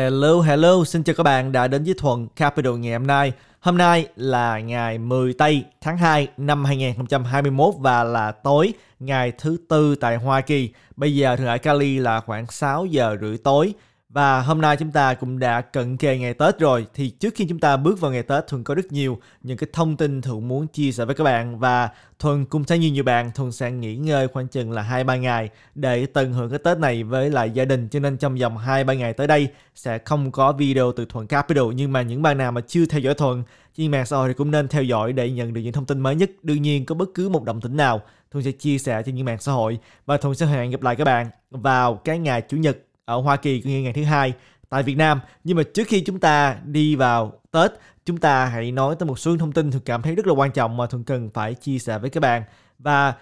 Hello, hello, xin chào các bạn đã đến với Thuận Capital ngày hôm nay. Hôm nay là ngày 10 tây tháng 2 năm 2021 và là tối ngày thứ tư tại Hoa Kỳ. Bây giờ thường ở Cali là khoảng 6 giờ rưỡi tối và hôm nay chúng ta cũng đã cận kề ngày Tết rồi thì trước khi chúng ta bước vào ngày Tết Thuần có rất nhiều những cái thông tin Thuận muốn chia sẻ với các bạn và thuận cũng sẽ như nhiều bạn thuận sẽ nghỉ ngơi khoảng chừng là 2-3 ngày để tận hưởng cái Tết này với lại gia đình cho nên trong vòng 2-3 ngày tới đây sẽ không có video từ Thuần Capital nhưng mà những bạn nào mà chưa theo dõi thuận trên mạng xã hội thì cũng nên theo dõi để nhận được những thông tin mới nhất đương nhiên có bất cứ một động tĩnh nào thuận sẽ chia sẻ trên những mạng xã hội và thuận sẽ hẹn gặp lại các bạn vào cái ngày Chủ nhật ở Hoa Kỳ cũng như ngày thứ hai tại Việt Nam. Nhưng mà trước khi chúng ta đi vào Tết, chúng ta hãy nói tới một số thông tin thường cảm thấy rất là quan trọng mà thường cần phải chia sẻ với các bạn. Và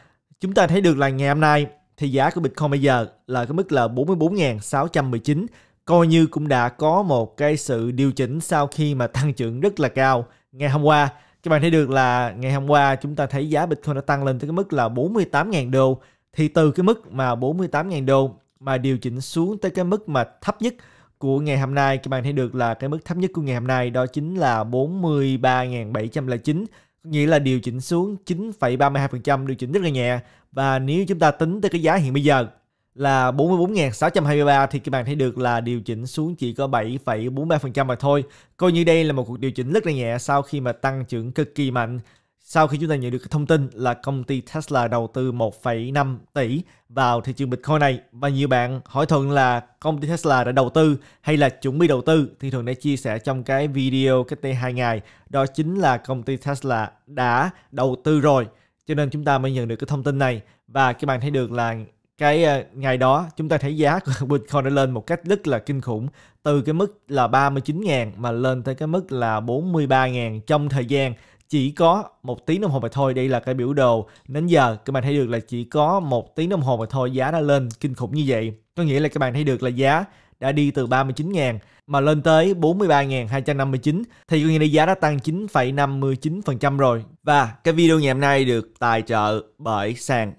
chúng ta thấy được là ngày hôm nay thì giá của Bitcoin bây giờ là cái mức là 44.619 coi như cũng đã có một cái sự điều chỉnh sau khi mà tăng trưởng rất là cao ngày hôm qua các bạn thấy được là ngày hôm qua chúng ta thấy giá Bitcoin đã tăng lên tới cái mức là 48.000 đô thì từ cái mức mà 48.000 đô mà điều chỉnh xuống tới cái mức mà thấp nhất của ngày hôm nay các bạn thấy được là cái mức thấp nhất của ngày hôm nay đó chính là 43.709 nghĩa là điều chỉnh xuống 9,32% điều chỉnh rất là nhẹ và nếu chúng ta tính tới cái giá hiện bây giờ là 44.623 thì các bạn thấy được là điều chỉnh xuống chỉ có 7,43% mà thôi. Coi như đây là một cuộc điều chỉnh rất là nhẹ sau khi mà tăng trưởng cực kỳ mạnh sau khi chúng ta nhận được thông tin là công ty Tesla đầu tư 1,5 tỷ vào thị trường Bitcoin này và nhiều bạn hỏi Thuận là công ty Tesla đã đầu tư hay là chuẩn bị đầu tư thì Thuận đã chia sẻ trong cái video cách đây 2 ngày đó chính là công ty Tesla đã đầu tư rồi cho nên chúng ta mới nhận được cái thông tin này và các bạn thấy được là cái ờ, ngày đó chúng ta thấy giá của Bitcoin đã lên một cách rất là kinh khủng từ cái mức là 39.000 mà lên tới cái mức là 43.000 trong thời gian chỉ có một tiếng đồng hồ mà thôi đây là cái biểu đồ đến giờ các bạn thấy được là chỉ có một tiếng đồng hồ mà thôi giá đã lên kinh khủng như vậy có nghĩa là các bạn thấy được là giá đã đi từ 39.000 mà lên tới 43.259 thì có nghĩa là giá đã tăng 9,59% rồi và cái video ngày hôm nay được tài trợ bởi sàn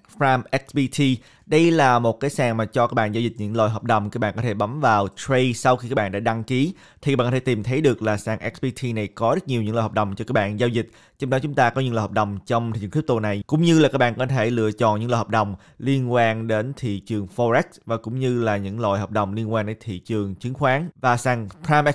XBT Đây là một cái sàn mà cho các bạn giao dịch những loại hợp đồng các bạn có thể bấm vào trade sau khi các bạn đã đăng ký thì các bạn có thể tìm thấy được là sàn XBT này có rất nhiều những loại hợp đồng cho các bạn giao dịch. Trong đó chúng ta có những loại hợp đồng trong thị trường crypto này cũng như là các bạn có thể lựa chọn những loại hợp đồng liên quan đến thị trường forex và cũng như là những loại hợp đồng liên quan đến thị trường chứng khoán. Và sàn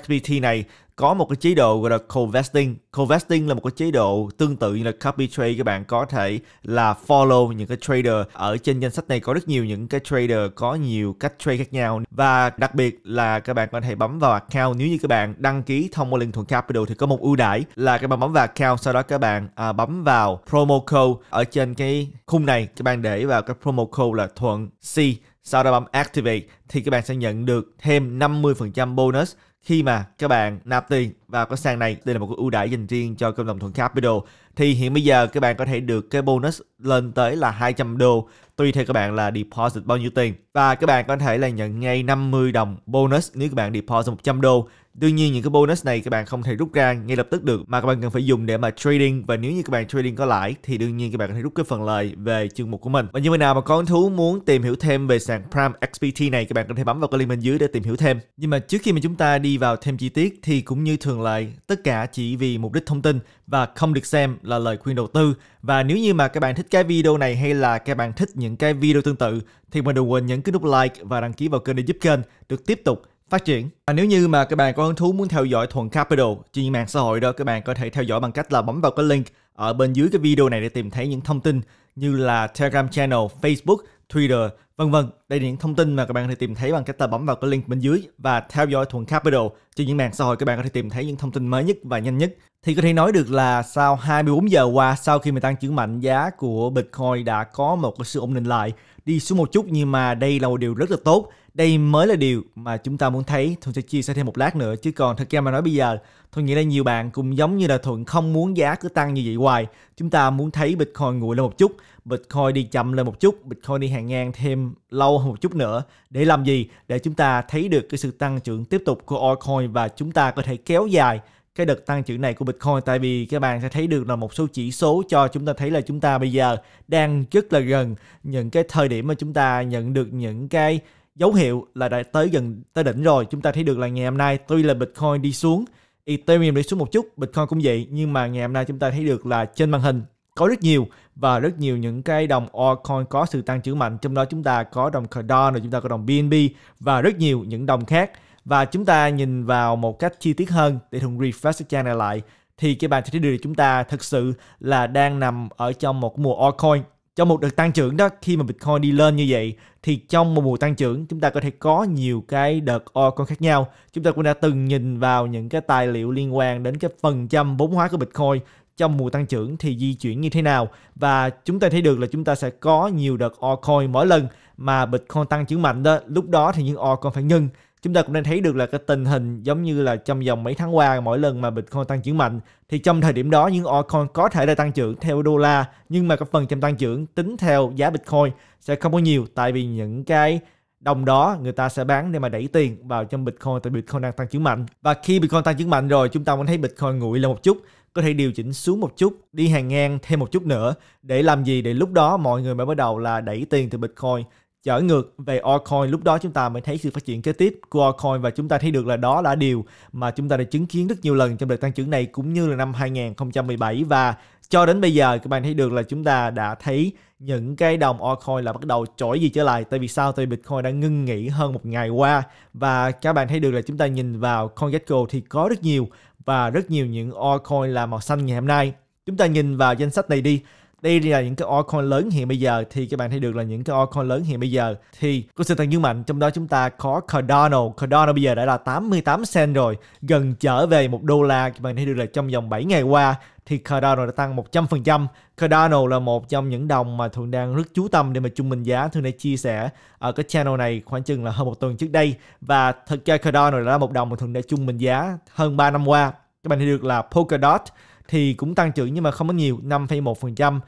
XBT này có một cái chế độ gọi là co-vesting. Co-vesting là một cái chế độ tương tự như là copy trade các bạn có thể là follow những cái trader. Ở trên danh sách này có rất nhiều những cái trader có nhiều cách trade khác nhau và đặc biệt là các bạn có thể bấm vào account nếu như các bạn đăng ký thông qua link thuận Capital thì có một ưu đãi là các bạn bấm vào account sau đó các bạn à, bấm vào promo code ở trên cái khung này các bạn để vào cái promo code là thuận C sau đó bấm activate thì các bạn sẽ nhận được thêm 50% bonus khi mà các bạn nạp tiền vào cái sàn này đây là một cái ưu đãi dành riêng cho cộng đồng thuận capital thì hiện bây giờ các bạn có thể được cái bonus lên tới là 200 đô tùy theo các bạn là deposit bao nhiêu tiền và các bạn có thể là nhận ngay 50 đồng bonus nếu các bạn deposit 100 đô Tuy nhiên những cái bonus này các bạn không thể rút ra ngay lập tức được mà các bạn cần phải dùng để mà trading và nếu như các bạn trading có lãi thì đương nhiên các bạn có thể rút cái phần lời về chương mục của mình. Và như người nào mà có hứng thú muốn tìm hiểu thêm về sàn Prime XPT này các bạn có thể bấm vào cái link bên dưới để tìm hiểu thêm. Nhưng mà trước khi mà chúng ta đi vào thêm chi tiết thì cũng như thường lệ tất cả chỉ vì mục đích thông tin và không được xem là lời khuyên đầu tư. Và nếu như mà các bạn thích cái video này hay là các bạn thích những cái video tương tự thì mình đừng quên nhấn cái nút like và đăng ký vào kênh để giúp kênh được tiếp tục phát triển. Và nếu như mà các bạn có hứng thú muốn theo dõi thuần Capital trên mạng xã hội đó, các bạn có thể theo dõi bằng cách là bấm vào cái link ở bên dưới cái video này để tìm thấy những thông tin như là Telegram channel, Facebook, Twitter, vân vân. Đây là những thông tin mà các bạn có thể tìm thấy bằng cách là bấm vào cái link bên dưới và theo dõi thuần Capital trên những mạng xã hội các bạn có thể tìm thấy những thông tin mới nhất và nhanh nhất. Thì có thể nói được là sau 24 giờ qua sau khi mà tăng trưởng mạnh giá của Bitcoin đã có một cái sự ổn định lại đi xuống một chút nhưng mà đây là một điều rất là tốt đây mới là điều mà chúng ta muốn thấy thuận sẽ chia sẻ thêm một lát nữa chứ còn thật ra mà nói bây giờ thuận nghĩ là nhiều bạn cũng giống như là thuận không muốn giá cứ tăng như vậy hoài chúng ta muốn thấy bitcoin nguội lên một chút bitcoin đi chậm lên một chút bitcoin đi hàng ngang thêm lâu hơn một chút nữa để làm gì để chúng ta thấy được cái sự tăng trưởng tiếp tục của altcoin và chúng ta có thể kéo dài cái đợt tăng trưởng này của Bitcoin tại vì các bạn sẽ thấy được là một số chỉ số cho chúng ta thấy là chúng ta bây giờ đang rất là gần những cái thời điểm mà chúng ta nhận được những cái dấu hiệu là đã tới gần tới đỉnh rồi chúng ta thấy được là ngày hôm nay tuy là bitcoin đi xuống ethereum đi xuống một chút bitcoin cũng vậy nhưng mà ngày hôm nay chúng ta thấy được là trên màn hình có rất nhiều và rất nhiều những cái đồng altcoin có sự tăng trưởng mạnh trong đó chúng ta có đồng Cardano, chúng ta có đồng BNB và rất nhiều những đồng khác và chúng ta nhìn vào một cách chi tiết hơn để thùng refresh trang này lại thì cái bàn thấy được chúng ta thực sự là đang nằm ở trong một mùa altcoin trong một đợt tăng trưởng đó khi mà Bitcoin đi lên như vậy thì trong một mùa tăng trưởng chúng ta có thể có nhiều cái đợt altcoin khác nhau. Chúng ta cũng đã từng nhìn vào những cái tài liệu liên quan đến cái phần trăm vốn hóa của Bitcoin trong mùa tăng trưởng thì di chuyển như thế nào và chúng ta thấy được là chúng ta sẽ có nhiều đợt altcoin mỗi lần mà Bitcoin tăng trưởng mạnh đó, lúc đó thì những altcoin phải ngưng chúng ta cũng nên thấy được là cái tình hình giống như là trong vòng mấy tháng qua mỗi lần mà Bitcoin tăng trưởng mạnh thì trong thời điểm đó những altcoin có thể đã tăng trưởng theo đô la nhưng mà cái phần trăm tăng trưởng tính theo giá Bitcoin sẽ không có nhiều tại vì những cái đồng đó người ta sẽ bán để mà đẩy tiền vào trong Bitcoin tại Bitcoin đang tăng trưởng mạnh và khi Bitcoin tăng trưởng mạnh rồi chúng ta mới thấy Bitcoin nguội lên một chút có thể điều chỉnh xuống một chút đi hàng ngang thêm một chút nữa để làm gì để lúc đó mọi người mới bắt đầu là đẩy tiền từ Bitcoin chở ngược về altcoin lúc đó chúng ta mới thấy sự phát triển kế tiếp của altcoin và chúng ta thấy được là đó là điều mà chúng ta đã chứng kiến rất nhiều lần trong đợt tăng trưởng này cũng như là năm 2017 và cho đến bây giờ các bạn thấy được là chúng ta đã thấy những cái đồng altcoin là bắt đầu trỗi gì trở lại tại vì sao tại vì bitcoin đã ngưng nghỉ hơn một ngày qua và các bạn thấy được là chúng ta nhìn vào CoinGecko thì có rất nhiều và rất nhiều những altcoin là màu xanh ngày hôm nay chúng ta nhìn vào danh sách này đi đây là những cái altcoin lớn hiện bây giờ thì các bạn thấy được là những cái altcoin lớn hiện bây giờ thì có sự tăng dương mạnh trong đó chúng ta có Cardano Cardano bây giờ đã là 88 cent rồi gần trở về một đô la các bạn thấy được là trong vòng 7 ngày qua thì Cardano đã tăng 100%. Cardano là một trong những đồng mà Thường đang rất chú tâm để mà chung bình giá. Thường đã chia sẻ ở cái channel này khoảng chừng là hơn một tuần trước đây. Và thật ra Cardano là một đồng mà Thường đã chung bình giá hơn 3 năm qua. Các bạn thấy được là Polkadot thì cũng tăng trưởng nhưng mà không có nhiều 5,1%.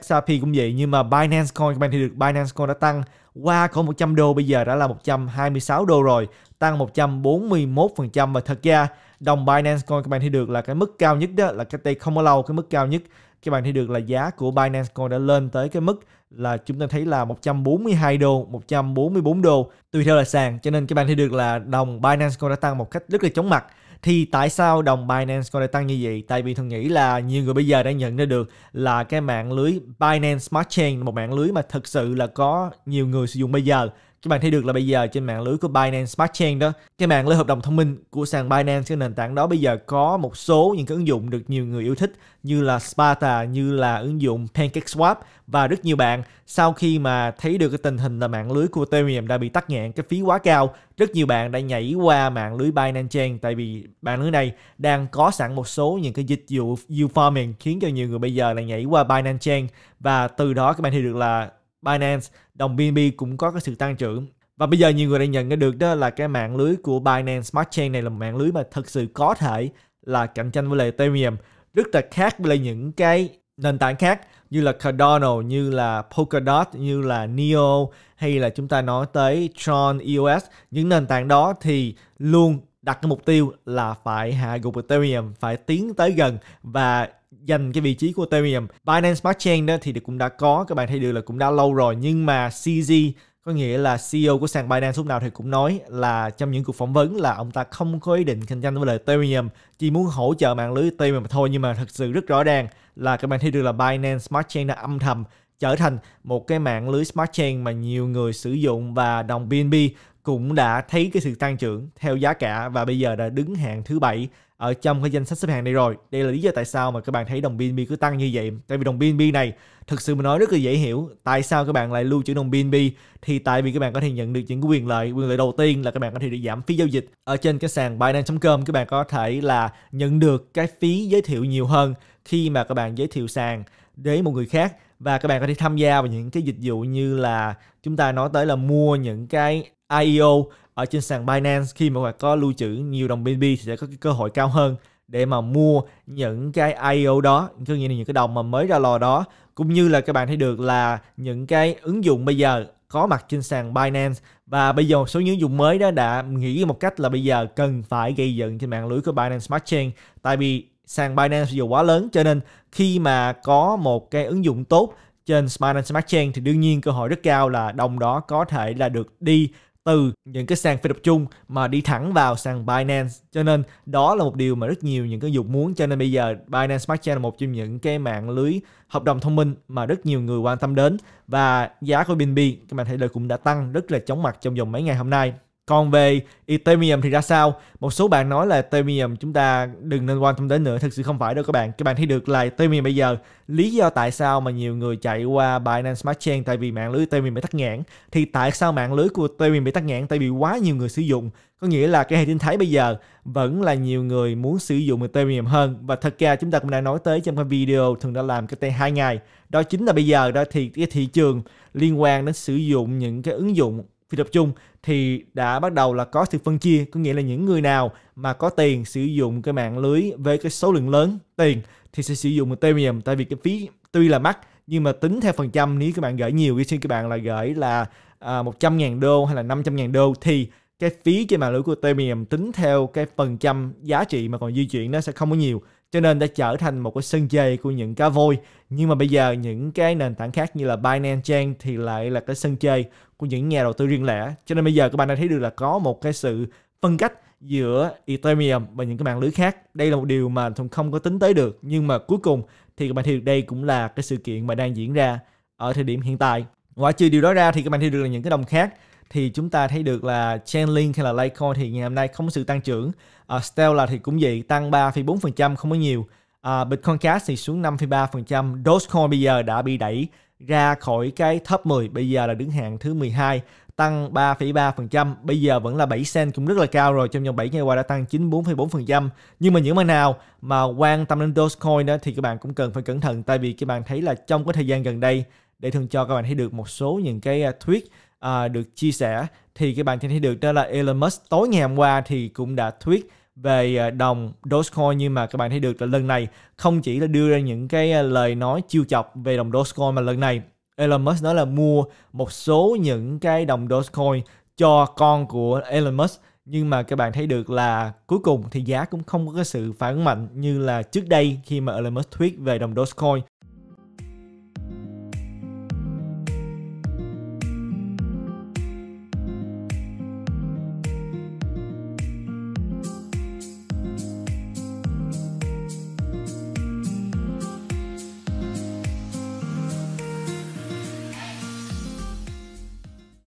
XRP cũng vậy nhưng mà Binance Coin các bạn thì được Binance Coin đã tăng qua con 100 đô bây giờ đã là 126 đô rồi, tăng 141% và thật ra đồng Binance Coin các bạn thì được là cái mức cao nhất đó là cái đây không có lâu cái mức cao nhất các bạn thấy được là giá của Binance Coin đã lên tới cái mức là chúng ta thấy là 142 đô, 144 đô tùy theo là sàn cho nên các bạn thấy được là đồng Binance Coin đã tăng một cách rất là chóng mặt thì tại sao đồng Binance có thể tăng như vậy? Tại vì tôi nghĩ là nhiều người bây giờ đã nhận ra được là cái mạng lưới Binance Smart Chain một mạng lưới mà thực sự là có nhiều người sử dụng bây giờ các bạn thấy được là bây giờ trên mạng lưới của Binance Smart Chain đó cái mạng lưới hợp đồng thông minh của sàn Binance trên nền tảng đó bây giờ có một số những cái ứng dụng được nhiều người yêu thích như là Sparta như là ứng dụng PancakeSwap và rất nhiều bạn sau khi mà thấy được cái tình hình là mạng lưới của Ethereum đã bị tắt nghẽn cái phí quá cao rất nhiều bạn đã nhảy qua mạng lưới Binance Chain tại vì mạng lưới này đang có sẵn một số những cái dịch vụ yield farming khiến cho nhiều người bây giờ là nhảy qua Binance Chain và từ đó các bạn thấy được là Binance đồng BNB cũng có cái sự tăng trưởng và bây giờ nhiều người đã nhận được đó là cái mạng lưới của Binance Smart Chain này là một mạng lưới mà thực sự có thể là cạnh tranh với lại Ethereum rất là khác với lại những cái nền tảng khác như là Cardano, như là Polkadot, như là Neo hay là chúng ta nói tới Tron EOS. Những nền tảng đó thì luôn đặt cái mục tiêu là phải hạ gục Ethereum, phải tiến tới gần và giành cái vị trí của Ethereum. Binance Smart Chain đó thì cũng đã có, các bạn thấy được là cũng đã lâu rồi nhưng mà CZ có nghĩa là CEO của sàn Binance lúc nào thì cũng nói là trong những cuộc phỏng vấn là ông ta không có ý định cạnh tranh với lại Ethereum, chỉ muốn hỗ trợ mạng lưới Ethereum mà thôi nhưng mà thật sự rất rõ ràng là các bạn thấy được là Binance Smart Chain đã âm thầm trở thành một cái mạng lưới smart chain mà nhiều người sử dụng và đồng BNB cũng đã thấy cái sự tăng trưởng theo giá cả và bây giờ đã đứng hạng thứ bảy ở trong cái danh sách xếp hạng này rồi. Đây là lý do tại sao mà các bạn thấy đồng BNB cứ tăng như vậy. Tại vì đồng BNB này thực sự mà nói rất là dễ hiểu. Tại sao các bạn lại lưu trữ đồng BNB? Thì tại vì các bạn có thể nhận được những quyền lợi. Quyền lợi đầu tiên là các bạn có thể được giảm phí giao dịch. Ở trên cái sàn Binance.com các bạn có thể là nhận được cái phí giới thiệu nhiều hơn khi mà các bạn giới thiệu sàn đến một người khác và các bạn có thể tham gia vào những cái dịch vụ như là chúng ta nói tới là mua những cái IEO ở trên sàn Binance khi mà các bạn có lưu trữ nhiều đồng BNB thì sẽ có cái cơ hội cao hơn để mà mua những cái IEO đó, có nghĩa là những cái đồng mà mới ra lò đó cũng như là các bạn thấy được là những cái ứng dụng bây giờ có mặt trên sàn Binance và bây giờ một số những ứng dụng mới đó đã nghĩ một cách là bây giờ cần phải gây dựng trên mạng lưới của Binance Smart Chain tại vì sàn Binance dù quá lớn cho nên khi mà có một cái ứng dụng tốt trên Binance Smart Chain thì đương nhiên cơ hội rất cao là đồng đó có thể là được đi từ những cái sàn phi tập trung mà đi thẳng vào sàn Binance. Cho nên đó là một điều mà rất nhiều những cái dục muốn. Cho nên bây giờ Binance Smart Chain là một trong những cái mạng lưới hợp đồng thông minh mà rất nhiều người quan tâm đến. Và giá của BNB các bạn thấy là cũng đã tăng rất là chóng mặt trong vòng mấy ngày hôm nay. Còn về Ethereum thì ra sao? Một số bạn nói là Ethereum chúng ta đừng nên quan tâm đến nữa, thực sự không phải đâu các bạn. Các bạn thấy được là Ethereum bây giờ lý do tại sao mà nhiều người chạy qua Binance Smart Chain tại vì mạng lưới Ethereum bị tắt nghẽn thì tại sao mạng lưới của Ethereum bị tắt nghẽn tại vì quá nhiều người sử dụng có nghĩa là cái hệ sinh thái bây giờ vẫn là nhiều người muốn sử dụng Ethereum hơn và thật ra chúng ta cũng đã nói tới trong cái video thường đã làm cái tay hai ngày đó chính là bây giờ đó thì cái thị trường liên quan đến sử dụng những cái ứng dụng phi tập trung thì đã bắt đầu là có sự phân chia có nghĩa là những người nào mà có tiền sử dụng cái mạng lưới với cái số lượng lớn tiền thì sẽ sử dụng Ethereum tại vì cái phí tuy là mắc nhưng mà tính theo phần trăm nếu các bạn gửi nhiều thì xin các bạn là gửi là à, 100.000 đô hay là 500.000 đô thì cái phí trên mạng lưới của Ethereum tính theo cái phần trăm giá trị mà còn di chuyển nó sẽ không có nhiều cho nên đã trở thành một cái sân chơi của những cá voi nhưng mà bây giờ những cái nền tảng khác như là Binance Chain thì lại là cái sân chơi của những nhà đầu tư riêng lẻ cho nên bây giờ các bạn đã thấy được là có một cái sự phân cách giữa Ethereum và những cái mạng lưới khác đây là một điều mà Thùng không có tính tới được nhưng mà cuối cùng thì các bạn thấy được đây cũng là cái sự kiện mà đang diễn ra ở thời điểm hiện tại ngoại trừ điều đó ra thì các bạn thấy được là những cái đồng khác thì chúng ta thấy được là Chainlink hay là Litecoin thì ngày hôm nay không có sự tăng trưởng. Uh, à, Stellar thì cũng vậy, tăng 3,4% không có nhiều. Uh, Bitcoin Cash thì xuống 5,3%. Dogecoin bây giờ đã bị đẩy ra khỏi cái top 10, bây giờ là đứng hạng thứ 12, tăng 3,3%, bây giờ vẫn là 7 cent cũng rất là cao rồi, trong vòng 7 ngày qua đã tăng 94,4%. Nhưng mà những bạn nào mà quan tâm đến Dogecoin đó thì các bạn cũng cần phải cẩn thận tại vì các bạn thấy là trong cái thời gian gần đây để thường cho các bạn thấy được một số những cái à, thuyết uh, được chia sẻ thì các bạn có thể được đó là Elon Musk tối ngày hôm qua thì cũng đã tweet về ờ, đồng Dogecoin nhưng mà các bạn thấy được là lần này không chỉ là đưa ra những cái ờ, lời nói chiêu chọc về đồng Dogecoin mà lần này Elon Musk nói là mua một số những cái đồng Dogecoin cho con của Elon Musk nhưng mà các bạn thấy được là cuối cùng thì giá cũng không có cái sự phản mạnh như là trước đây khi mà Elon Musk tweet về đồng Dogecoin